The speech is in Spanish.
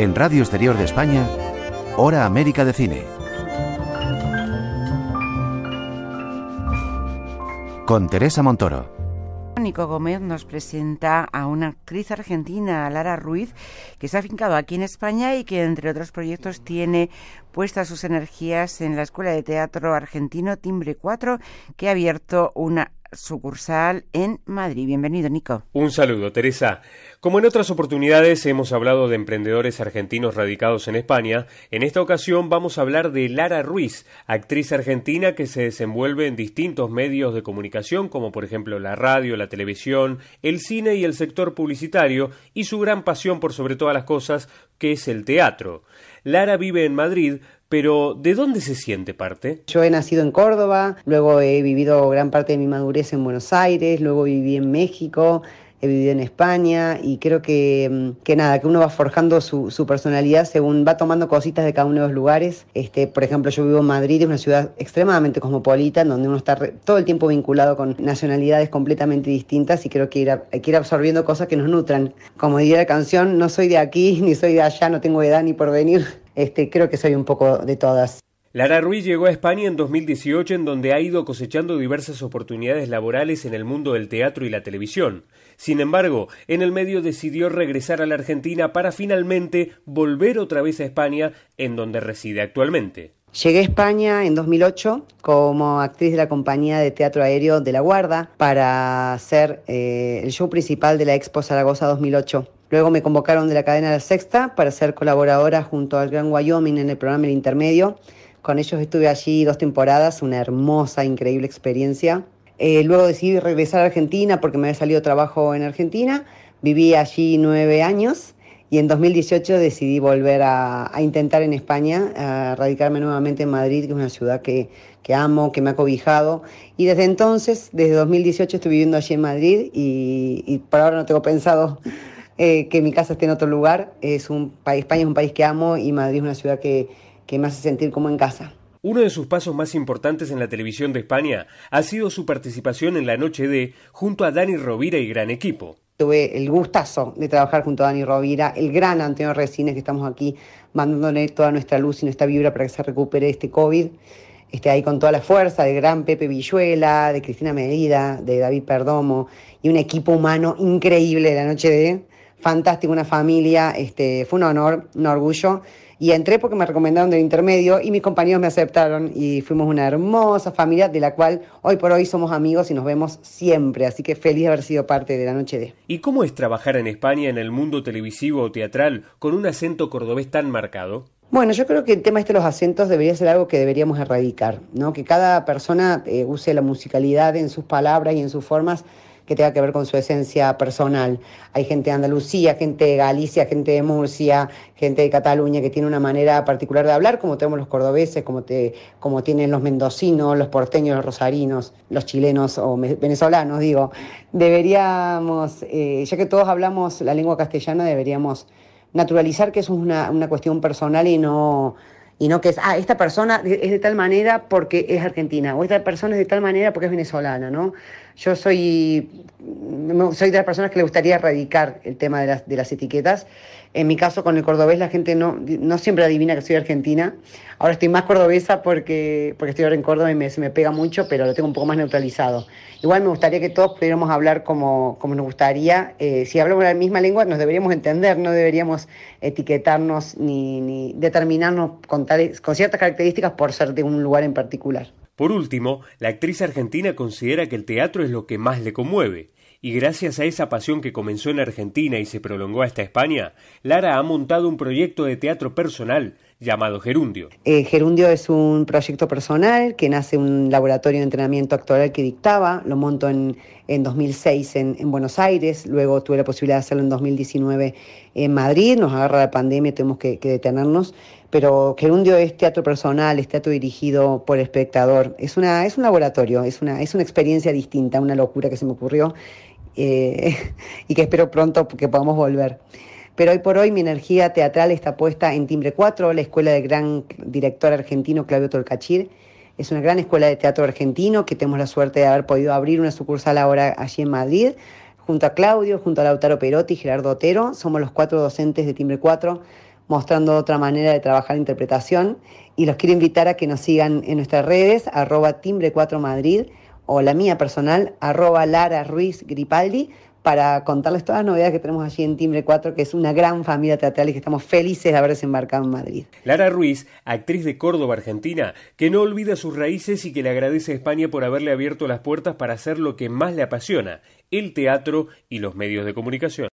En Radio Exterior de España, Hora América de Cine. Con Teresa Montoro. Nico Gómez nos presenta a una actriz argentina, Lara Ruiz, que se ha fincado aquí en España y que, entre otros proyectos, tiene puestas sus energías en la Escuela de Teatro Argentino Timbre 4, que ha abierto una sucursal en Madrid. Bienvenido, Nico. Un saludo, Teresa. Como en otras oportunidades hemos hablado de emprendedores argentinos radicados en España, en esta ocasión vamos a hablar de Lara Ruiz, actriz argentina que se desenvuelve en distintos medios de comunicación, como por ejemplo la radio, la televisión, el cine y el sector publicitario, y su gran pasión por sobre todas las cosas, que es el teatro. Lara vive en Madrid, pero, ¿de dónde se siente parte? Yo he nacido en Córdoba, luego he vivido gran parte de mi madurez en Buenos Aires, luego viví en México, he vivido en España y creo que, mm, que nada, que uno va forjando su, personalidad según va tomando cositas de cada uno de los lugares. Este, por ejemplo, yo vivo en Madrid, es una ciudad extremadamente cosmopolita, en donde uno está todo el tiempo vinculado con nacionalidades completamente distintas y creo que ir, que ir absorbiendo cosas que nos nutran. Como diría la canción, no soy de aquí, ni soy de allá, no tengo edad ni porvenir. Este, creo que soy un poco de todas. Lara Ruiz llegó a España en 2018 en donde ha ido cosechando diversas oportunidades laborales en el mundo del teatro y la televisión. Sin embargo, en el medio decidió regresar a la Argentina para finalmente volver otra vez a España en donde reside actualmente. Llegué a España en 2008 como actriz de la compañía de teatro aéreo de La Guarda para hacer eh, el show principal de la Expo Zaragoza 2008. Luego me convocaron de la cadena La Sexta para ser colaboradora junto al Gran Wyoming en el programa El Intermedio. Con ellos estuve allí dos temporadas, una hermosa, increíble experiencia. Eh, luego decidí regresar a Argentina porque me había salido trabajo en Argentina. Viví allí nueve años y en 2018 decidí volver a, intentar en España, a radicarme nuevamente en Madrid, que es una ciudad que, amo, que me ha cobijado. Y desde entonces, desde 2018, estoy viviendo allí en Madrid y, por ahora no tengo pensado eh, que mi casa esté en otro lugar. Es un país, España es un país que amo y Madrid es una ciudad que, que me hace sentir como en casa. Uno de sus pasos más importantes en la televisión de España ha sido su participación en la noche de junto a Dani Rovira y gran equipo tuve el gustazo de trabajar junto a Dani Rovira, el gran Antonio Resines, que estamos aquí mandándole toda nuestra luz y nuestra vibra para que se recupere este COVID. Este, ahí con toda la fuerza del gran Pepe Villuela, de Cristina Medida, de David Perdomo y un equipo humano increíble de la noche de fantástico, una familia, este, fue un honor, un orgullo. Y entré porque me recomendaron del intermedio y mis compañeros me aceptaron y fuimos una hermosa familia de la cual hoy por hoy somos amigos y nos vemos siempre. Así que feliz de haber sido parte de la noche de. ¿Y cómo es trabajar en España en el mundo televisivo o teatral con un acento cordobés tan marcado? Bueno, yo creo que el tema este de los acentos debería ser algo que deberíamos erradicar, ¿no? Que cada persona eh, use la musicalidad en sus palabras y en sus formas que tenga que ver con su esencia personal. Hay gente de Andalucía, gente de Galicia, gente de Murcia, gente de Cataluña que tiene una manera particular de hablar, como tenemos los cordobeses, como, como tienen los mendocinos, los porteños, los rosarinos, los chilenos o venezolanos, digo. Deberíamos, eh, ya que todos hablamos la lengua castellana, deberíamos naturalizar que eso es una, una cuestión personal y no y no que es, ah, esta persona es de tal manera porque es argentina, o esta persona es de tal manera porque es venezolana, ¿no? Yo soy, mm, soy de las personas que le gustaría erradicar el tema de las, de las etiquetas. En mi caso, con el cordobés, la gente no, no siempre adivina que soy argentina. Ahora estoy más cordobesa porque, porque estoy ahora en Córdoba y me, se me pega mucho, pero lo tengo un poco más neutralizado. Igual me gustaría que todos pudiéramos hablar como, como nos gustaría. Eh, si hablamos la misma lengua, nos deberíamos entender, no deberíamos etiquetarnos ni, ni determinarnos con con ciertas características por ser de un lugar en particular. Por último, la actriz argentina considera que el teatro es lo que más le conmueve, y gracias a esa pasión que comenzó en Argentina y se prolongó hasta España, Lara ha montado un proyecto de teatro personal llamado Gerundio. Eh, gerundio es un proyecto personal que nace un laboratorio de entrenamiento actoral que dictaba, lo monto en, en 2006 en, Buenos Aires, luego tuve la posibilidad de hacerlo en 2019 en Madrid, nos agarra la pandemia, tenemos que, que detenernos, pero Gerundio es teatro personal, es teatro dirigido por espectador, es, una, es un laboratorio, es una, es una experiencia distinta, una locura que se me ocurrió eh, y que espero pronto que podamos volver pero hoy por hoy mi energía teatral está puesta en Timbre 4, la escuela del gran director argentino Claudio Tolcachir. Es una gran escuela de teatro argentino que tenemos la suerte de haber podido abrir una sucursal ahora allí en Madrid, junto a Claudio, junto a Lautaro Perotti y Gerardo Otero. Somos los cuatro docentes de Timbre 4 mostrando otra manera de trabajar la interpretación y los quiero invitar a que nos sigan en nuestras redes, arroba timbre4madrid o la mía personal, arroba Lara Ruiz Gripaldi, para contarles todas las novedades que tenemos allí en Timbre 4, que es una gran familia teatral y que estamos felices de haber desembarcado en Madrid. Lara Ruiz, actriz de Córdoba, Argentina, que no olvida sus raíces y que le agradece a España por haberle abierto las puertas para hacer lo que más le apasiona, el teatro y los medios de comunicación.